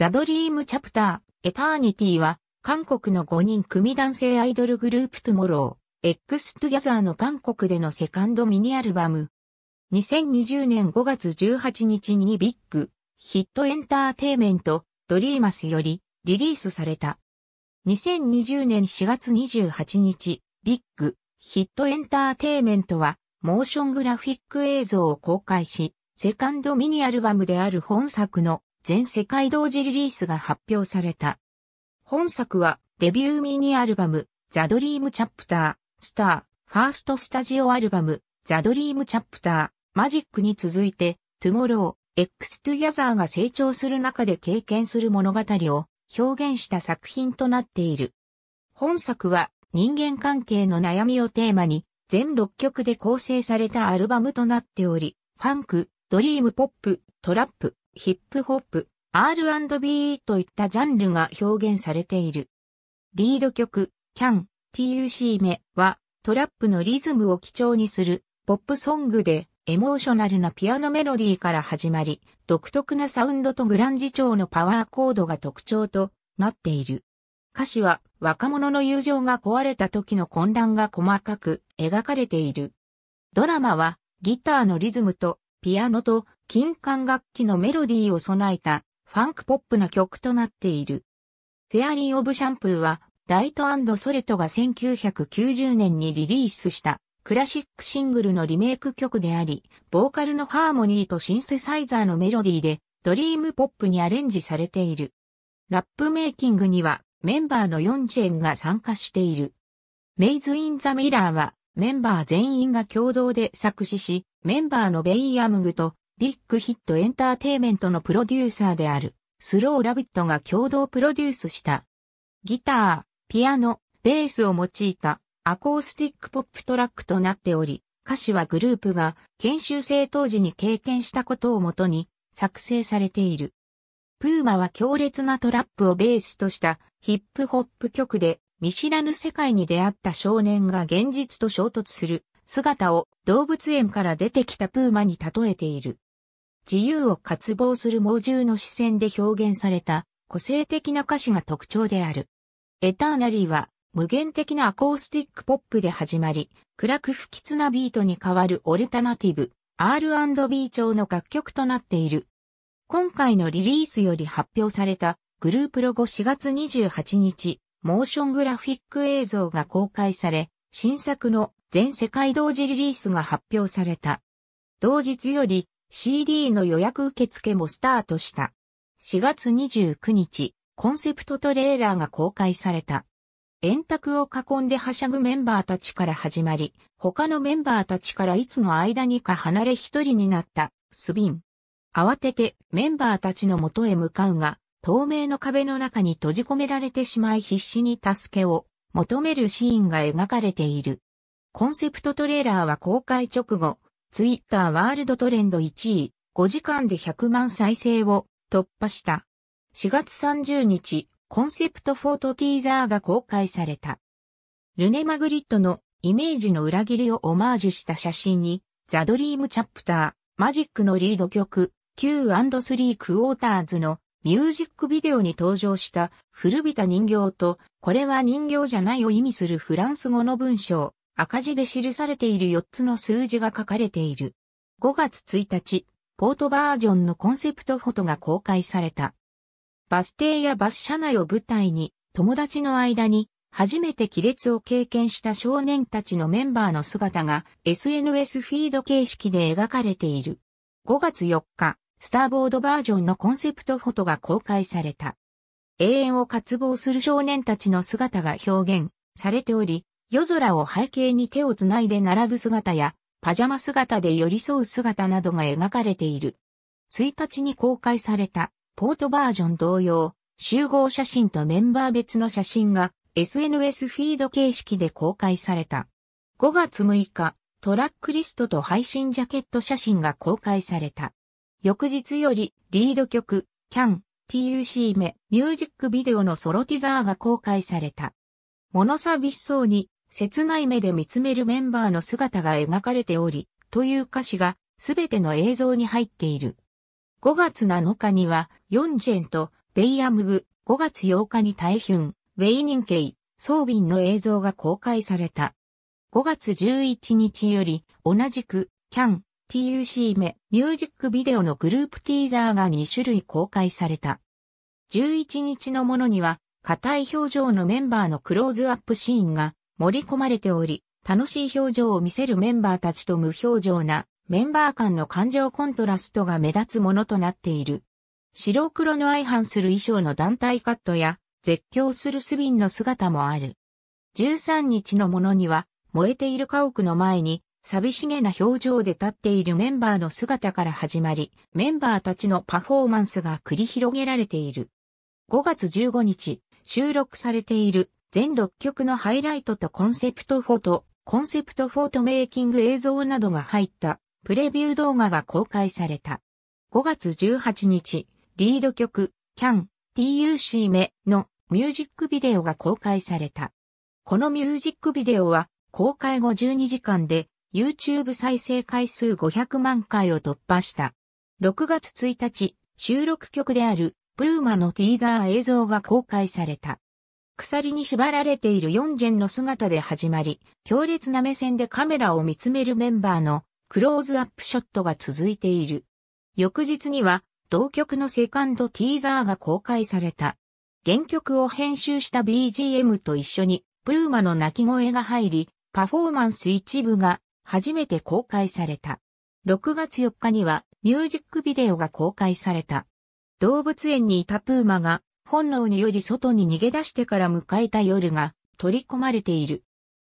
ザ・ドリーム・チャプター、エターニティは、韓国の5人組男性アイドルグループトゥモロー、X トゥギャザーの韓国でのセカンドミニアルバム。2020年5月18日にビッグ、ヒットエンターテイメント、ドリーマスよりリリースされた。2020年4月28日、ビッグ、ヒットエンターテイメントは、モーショングラフィック映像を公開し、セカンドミニアルバムである本作の全世界同時リリースが発表された。本作はデビューミニアルバム、ザ・ドリーム・チャプター、スター、ファーストスタジオアルバム、ザ・ドリーム・チャプター、マジックに続いて、トゥモロー、エックス・トゥ・ギャザーが成長する中で経験する物語を表現した作品となっている。本作は人間関係の悩みをテーマに全6曲で構成されたアルバムとなっており、ファンク、ドリームポップ、トラップ、ヒップホップ、R&B といったジャンルが表現されている。リード曲、Can, TUC 目は、トラップのリズムを基調にする、ポップソングで、エモーショナルなピアノメロディーから始まり、独特なサウンドとグランジ調のパワーコードが特徴となっている。歌詞は若者の友情が壊れた時の混乱が細かく描かれている。ドラマはギターのリズムとピアノと金管楽器のメロディーを備えたファンクポップな曲となっている。フェアリー・オブ・シャンプーは、ライトソレトが1990年にリリースしたクラシックシングルのリメイク曲であり、ボーカルのハーモニーとシンセサイザーのメロディーでドリームポップにアレンジされている。ラップメイキングにはメンバーのヨンチェンが参加している。メイズ・イン・ザ・ミラーはメンバー全員が共同で作詞し、メンバーのベイ・ヤムグとビッグヒットエンターテイメントのプロデューサーであるスロー・ラビットが共同プロデュースした。ギター、ピアノ、ベースを用いたアコースティックポップトラックとなっており、歌詞はグループが研修生当時に経験したことをもとに作成されている。プーマは強烈なトラップをベースとしたヒップホップ曲で見知らぬ世界に出会った少年が現実と衝突する姿を動物園から出てきたプーマに例えている。自由を渇望する猛獣の視線で表現された個性的な歌詞が特徴である。エターナリーは無限的なアコースティックポップで始まり、暗く不吉なビートに変わるオルタナティブ、R&B 調の楽曲となっている。今回のリリースより発表されたグループロゴ4月28日、モーショングラフィック映像が公開され、新作の全世界同時リリースが発表された。同日より CD の予約受付もスタートした。4月29日、コンセプトトレーラーが公開された。円卓を囲んではしゃぐメンバーたちから始まり、他のメンバーたちからいつの間にか離れ一人になったスビン。慌ててメンバーたちの元へ向かうが、透明の壁の中に閉じ込められてしまい必死に助けを求めるシーンが描かれている。コンセプトトレーラーは公開直後、ツイッターワールドトレンド1位、5時間で100万再生を突破した。4月30日、コンセプトフォートティーザーが公開された。ルネ・マグリットのイメージの裏切りをオマージュした写真に、ザ・ドリーム・チャプター、マジックのリード曲、Q&3 クォーターズのミュージックビデオに登場した古びた人形と、これは人形じゃないを意味するフランス語の文章、赤字で記されている4つの数字が書かれている。5月1日、ポートバージョンのコンセプトフォトが公開された。バス停やバス車内を舞台に、友達の間に、初めて亀裂を経験した少年たちのメンバーの姿が SNS フィード形式で描かれている。5月4日、スターボードバージョンのコンセプトフォトが公開された。永遠を渇望する少年たちの姿が表現されており、夜空を背景に手をつないで並ぶ姿や、パジャマ姿で寄り添う姿などが描かれている。1日に公開された、ポートバージョン同様、集合写真とメンバー別の写真が SNS フィード形式で公開された。5月6日、トラックリストと配信ジャケット写真が公開された。翌日よりリード曲、CAN、TUC 目、ミュージックビデオのソロティザーが公開された。物寂しそうに切ない目で見つめるメンバーの姿が描かれており、という歌詞がすべての映像に入っている。5月7日には、ヨンジェンとベイアムグ、5月8日に大ヒュン、ウェイニンケイ、ソービンの映像が公開された。5月11日より、同じく、キャン、TUC メ、ミュージックビデオのグループティーザーが2種類公開された。11日のものには、硬い表情のメンバーのクローズアップシーンが盛り込まれており、楽しい表情を見せるメンバーたちと無表情なメンバー間の感情コントラストが目立つものとなっている。白黒の相反する衣装の団体カットや絶叫するスビンの姿もある。13日のものには燃えている家屋の前に寂しげな表情で立っているメンバーの姿から始まり、メンバーたちのパフォーマンスが繰り広げられている。5月15日、収録されている全6曲のハイライトとコンセプトフォト、コンセプトフォトメイキング映像などが入ったプレビュー動画が公開された。5月18日、リード曲、Can, TUC 目のミュージックビデオが公開された。このミュージックビデオは公開後12時間で YouTube 再生回数500万回を突破した。6月1日、収録曲である、プーマのティーザー映像が公開された。鎖に縛られているンジェンの姿で始まり、強烈な目線でカメラを見つめるメンバーのクローズアップショットが続いている。翌日には、同曲のセカンドティーザーが公開された。原曲を編集した BGM と一緒に、プーマの鳴き声が入り、パフォーマンス一部が初めて公開された。6月4日にはミュージックビデオが公開された。動物園にいたプーマが本能により外に逃げ出してから迎えた夜が取り込まれている。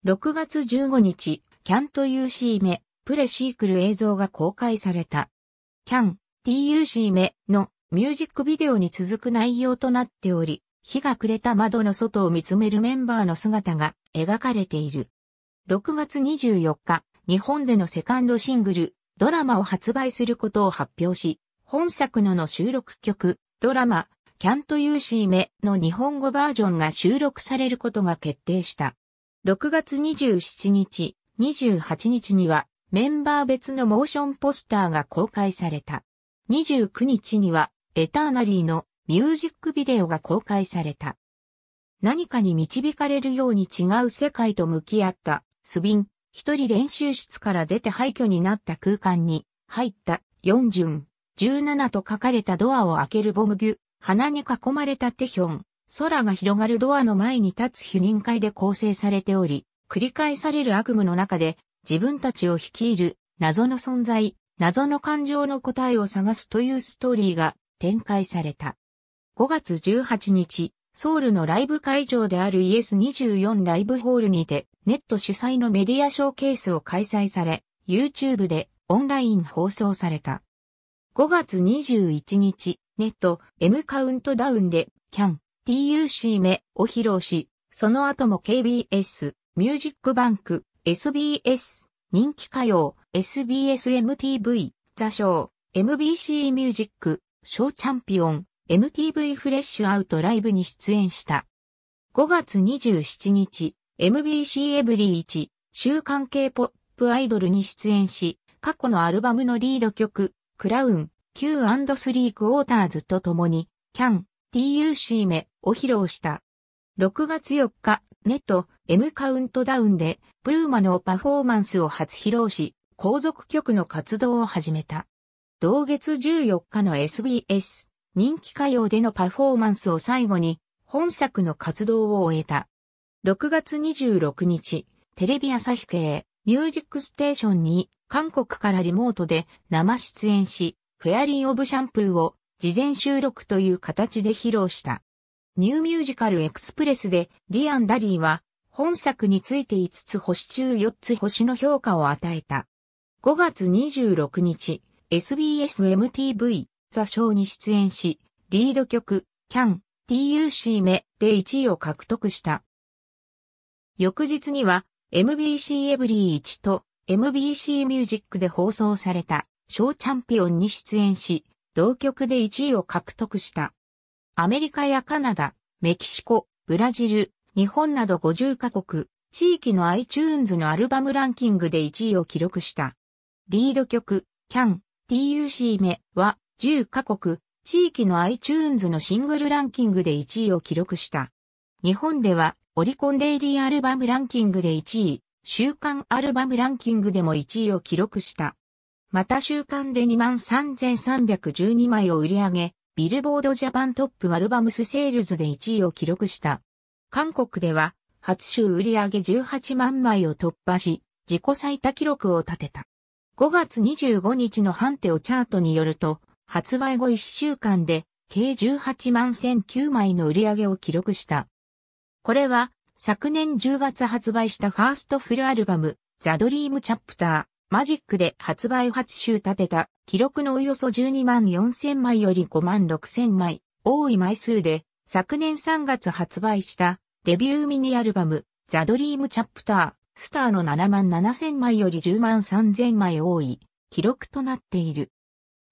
6月15日、キャン TUC 目、プレシークル映像が公開された。キャン TUC 目のミュージックビデオに続く内容となっており、日が暮れた窓の外を見つめるメンバーの姿が描かれている。6月24日、日本でのセカンドシングル、ドラマを発売することを発表し、本作のの収録曲、ドラマ、Can't You See Me の日本語バージョンが収録されることが決定した。6月27日、28日にはメンバー別のモーションポスターが公開された。29日にはエターナリーのミュージックビデオが公開された。何かに導かれるように違う世界と向き合ったスビン、一人練習室から出て廃墟になった空間に入った4巡、17と書かれたドアを開けるボムギュ、花に囲まれたテヒョン、空が広がるドアの前に立つ否認会で構成されており、繰り返される悪夢の中で自分たちを率いる謎の存在、謎の感情の答えを探すというストーリーが展開された。5月18日、ソウルのライブ会場であるイエス2 4ライブホールにて、ネット主催のメディアショーケースを開催され、YouTube でオンライン放送された。5月21日、ネット、M カウントダウンで、キャン、TUC 目を披露し、その後も KBS、ミュージックバンク、SBS、人気歌謡、SBSMTV、座賞、MBC ミュージック、小チャンピオン、MTV フレッシュアウトライブに出演した。5月27日、MBC エブリー1、週刊系ポップアイドルに出演し、過去のアルバムのリード曲、クラウン、Q&3 クォーターズと共に、CAN、TUC 目を披露した。6月4日、ネット、M カウントダウンで、プーマのパフォーマンスを初披露し、後続曲の活動を始めた。同月14日の SBS、人気歌謡でのパフォーマンスを最後に、本作の活動を終えた。6月26日、テレビ朝日系、ミュージックステーションに、韓国からリモートで生出演し、フェアリー・オブ・シャンプーを事前収録という形で披露した。ニューミュージカルエクスプレスでリアン・ダリーは本作について5つ星中4つ星の評価を与えた。5月26日、SBSMTV 座賞に出演し、リード曲、キャン、TUC 目で1位を獲得した。翌日には MBC エブリー1と MBC ミュージックで放送された小チャンピオンに出演し、同局で1位を獲得した。アメリカやカナダ、メキシコ、ブラジル、日本など50カ国、地域の iTunes のアルバムランキングで1位を記録した。リード曲、CAN、TUC 目は10カ国、地域の iTunes のシングルランキングで1位を記録した。日本ではオリコンデイリーアルバムランキングで1位、週間アルバムランキングでも1位を記録した。また週間で23,312枚を売り上げ、ビルボードジャパントップアルバムスセールズで1位を記録した。韓国では、初週売上げ18万枚を突破し、自己最多記録を立てた。5月25日のハンテオチャートによると、発売後1週間で、計18万1009枚の売り上げを記録した。これは、昨年10月発売したファーストフルアルバム、ザ・ドリーム・チャプター。マジックで発売8週立てた記録のおよそ12万4000枚より5万6000枚多い枚数で昨年3月発売したデビューミニアルバムザ・ドリーム・チャプタースターの7万7000枚より10万3000枚多い記録となっている。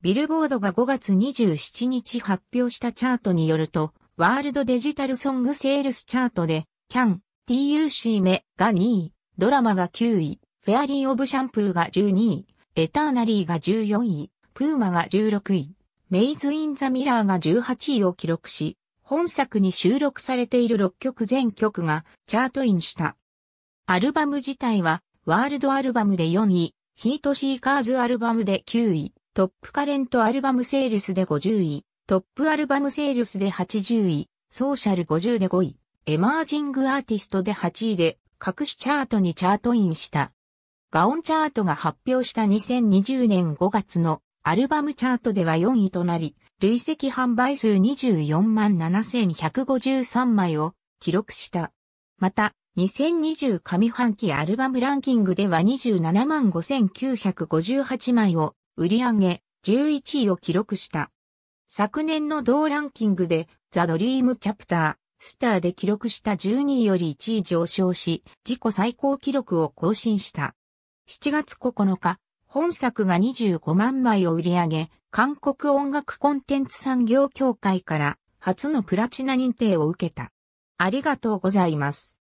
ビルボードが5月27日発表したチャートによるとワールドデジタルソングセールスチャートでキャン TUC 目が2位、ドラマが9位、フェアリー・オブ・シャンプーが12位、エターナリーが14位、プーマが16位、メイズ・イン・ザ・ミラーが18位を記録し、本作に収録されている6曲全曲がチャートインした。アルバム自体は、ワールドアルバムで4位、ヒートシーカーズアルバムで9位、トップカレントアルバムセールスで50位、トップアルバムセールスで80位、ソーシャル50で5位、エマージングアーティストで8位で、各種チャートにチャートインした。ガオンチャートが発表した2020年5月のアルバムチャートでは4位となり、累積販売数24万7153枚を記録した。また、2020上半期アルバムランキングでは27万5958枚を売り上げ11位を記録した。昨年の同ランキングでザ・ドリーム・チャプター、スターで記録した12位より1位上昇し、自己最高記録を更新した。7月9日、本作が25万枚を売り上げ、韓国音楽コンテンツ産業協会から初のプラチナ認定を受けた。ありがとうございます。